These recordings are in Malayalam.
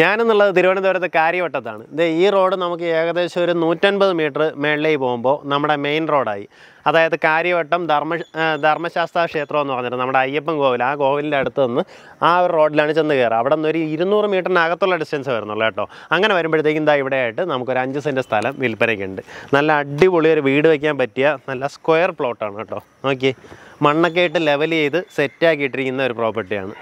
ഞാനെന്നുള്ളത് തിരുവനന്തപുരത്ത് കാര്യവട്ടത്താണ് ഇതേ ഈ റോഡ് നമുക്ക് ഏകദേശം ഒരു നൂറ്റൻപത് മീറ്റർ മേളിലേക്ക് പോകുമ്പോൾ നമ്മുടെ മെയിൻ റോഡായി അതായത് കാര്യവട്ടം ധർമ്മ ധർമ്മശാസ്ത്ര ക്ഷേത്രം എന്ന് പറഞ്ഞിട്ട് നമ്മുടെ അയ്യപ്പൻ കോവിൽ ആ കോവിലിൻ്റെ അടുത്ത് നിന്ന് ആ ഒരു റോഡിലാണ് ചെന്ന് കയറുക അവിടെ നിന്ന് ഒരു ഇരുന്നൂറ് മീറ്ററിനകത്തുള്ള ഡിസ്റ്റൻസ് വരുന്നുള്ളൂ കേട്ടോ അങ്ങനെ വരുമ്പോഴത്തേക്കും ഇതാ ആയിട്ട് നമുക്കൊരു അഞ്ച് സെൻറ്റ് സ്ഥലം വിൽപ്പനയ്ക്കുണ്ട് നല്ല അടിപൊളി ഒരു വീട് വയ്ക്കാൻ പറ്റിയ നല്ല സ്ക്വയർ പ്ലോട്ടാണ് കേട്ടോ നോക്കി മണ്ണൊക്കെ ആയിട്ട് ലെവൽ ചെയ്ത് സെറ്റാക്കിയിട്ടിരിക്കുന്ന ഒരു പ്രോപ്പർട്ടിയാണ്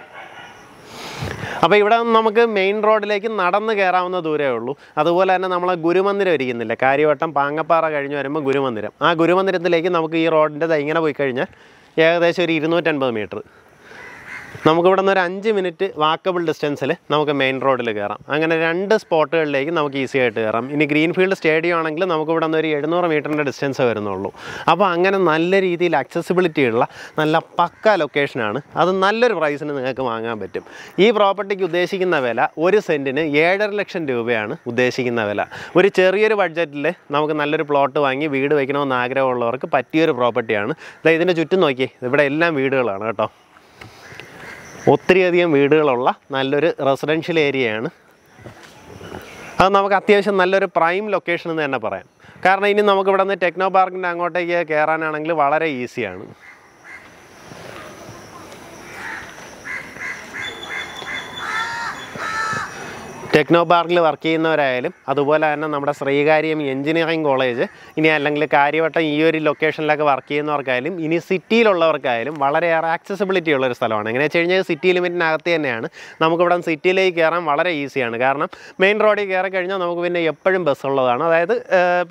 അപ്പോൾ ഇവിടെ നമുക്ക് മെയിൻ റോഡിലേക്ക് നടന്ന് കയറാവുന്ന ദൂരമേ ഉള്ളൂ അതുപോലെ തന്നെ നമ്മളെ ഗുരുമന്ദിരം ഇരിക്കുന്നില്ല കാര്യവട്ടം പാങ്ങപ്പാറ കഴിഞ്ഞ് വരുമ്പോൾ ഗുരുമന്ദിരം ആ ഗുരുമന്ദിരത്തിലേക്ക് നമുക്ക് ഈ റോഡിൻ്റെ ഇങ്ങനെ പോയി കഴിഞ്ഞാൽ ഏകദേശം ഒരു ഇരുന്നൂറ്റൻപത് മീറ്റർ നമുക്കിവിടെ നിന്ന് ഒരു അഞ്ച് മിനിറ്റ് വാക്കബിൾ ഡിസ്റ്റൻസിൽ നമുക്ക് മെയിൻ റോഡിൽ കയറാം അങ്ങനെ രണ്ട് സ്പോട്ടുകളിലേക്ക് നമുക്ക് ഈസി ആയിട്ട് കയറാം ഇനി ഗ്രീൻഫീൽഡ് സ്റ്റേഡിയം ആണെങ്കിൽ നമുക്ക് ഇവിടെ നിന്ന് ഒരു എഴുന്നൂറ് മീറ്ററിൻ്റെ ഡിസ്റ്റൻസ് വരുന്നുള്ളൂ അപ്പോൾ അങ്ങനെ നല്ല രീതിയിൽ അക്സസിബിലിറ്റി ഉള്ള നല്ല പക്ക ലൊക്കേഷനാണ് അത് നല്ലൊരു പ്രൈസിന് നിങ്ങൾക്ക് വാങ്ങാൻ പറ്റും ഈ പ്രോപ്പർട്ടിക്ക് ഉദ്ദേശിക്കുന്ന വില ഒരു സെൻറ്റിന് ഏഴര ലക്ഷം രൂപയാണ് ഉദ്ദേശിക്കുന്ന വില ഒരു ചെറിയൊരു ബഡ്ജറ്റിൽ നമുക്ക് നല്ലൊരു പ്ലോട്ട് വാങ്ങി വീട് വയ്ക്കണമെന്ന് ആഗ്രഹമുള്ളവർക്ക് പറ്റിയൊരു പ്രോപ്പർട്ടിയാണ് അതായത് ഇതിൻ്റെ ചുറ്റും നോക്കിയേ ഇവിടെ എല്ലാം വീടുകളാണ് കേട്ടോ ഒത്തിരിയധികം വീടുകളുള്ള നല്ലൊരു റെസിഡൻഷ്യൽ ഏരിയയാണ് അത് നമുക്ക് അത്യാവശ്യം നല്ലൊരു പ്രൈം ലൊക്കേഷൻ എന്ന് തന്നെ പറയാം കാരണം ഇനി നമുക്ക് ഇവിടെ നിന്ന് ടെക്നോ പാർക്കിൻ്റെ അങ്ങോട്ടേക്ക് കയറാനാണെങ്കിൽ വളരെ ഈസിയാണ് ടെക്നോ പാർക്കിൽ വർക്ക് ചെയ്യുന്നവരായാലും അതുപോലെ തന്നെ നമ്മുടെ ശ്രീകാര്യം എഞ്ചിനീയറിംഗ് കോളേജ് ഇനി അല്ലെങ്കിൽ കാര്യവട്ടം ഈ ഒരു ലൊക്കേഷനിലൊക്കെ വർക്ക് ചെയ്യുന്നവർക്കായാലും ഇനി സിറ്റിയിലുള്ളവർക്കായാലും വളരെയേറെ ആക്സസിബിലിറ്റി ഉള്ള ഒരു സ്ഥലമാണ് എങ്ങനെ വെച്ച് കഴിഞ്ഞാൽ സിറ്റി ലിമിറ്റിനകത്ത് തന്നെയാണ് നമുക്കിവിടെ സിറ്റിയിലേക്ക് കയറാൻ വളരെ ഈസിയാണ് കാരണം മെയിൻ റോഡിൽ കയറി കഴിഞ്ഞാൽ നമുക്ക് പിന്നെ എപ്പോഴും ബസ് ഉള്ളതാണ് അതായത്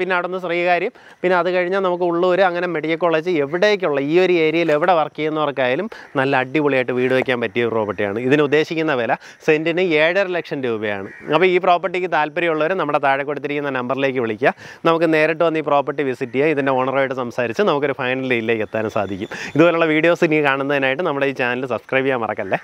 പിന്നെ അവിടെ നിന്ന് ശ്രീകാര്യം പിന്നെ അത് കഴിഞ്ഞാൽ നമുക്ക് ഉള്ളൂർ അങ്ങനെ മെഡിക്കൽ കോളേജ് എവിടേക്കുള്ള ഈ ഒരു ഏരിയയിൽ എവിടെ വർക്ക് ചെയ്യുന്നവർക്കായാലും നല്ല അടിപൊളിയായിട്ട് വീട് വയ്ക്കാൻ പറ്റിയ പ്രോപ്പർട്ടിയാണ് ഇതിന് ഉദ്ദേശിക്കുന്ന വില സെൻറ്റിന് ഏഴര ലക്ഷം രൂപയാണ് അപ്പോൾ ഈ പ്രോപ്പർട്ടിക്ക് താല്പര്യമുള്ളവർ നമ്മുടെ താഴെ കൊടുത്തിരിക്കുന്ന നമ്പറിലേക്ക് വിളിക്കുക നമുക്ക് നേരിട്ട് വന്ന് ഈ പ്രോപ്പർട്ടി വിസിറ്റ് ചെയ്യുക ഇതിൻ്റെ ഓണറുമായിട്ട് സംസാരിച്ച് നമുക്കൊരു ഫൈനൽ ഡീലിലേക്ക് എത്താനും സാധിക്കും ഇതുപോലുള്ള വീഡിയോസ് ഇനി കാണുന്നതിനായിട്ട് നമ്മുടെ ഈ ചാനൽ സബ്സ്ക്രൈബ് ചെയ്യാൻ മറക്കല്ലേ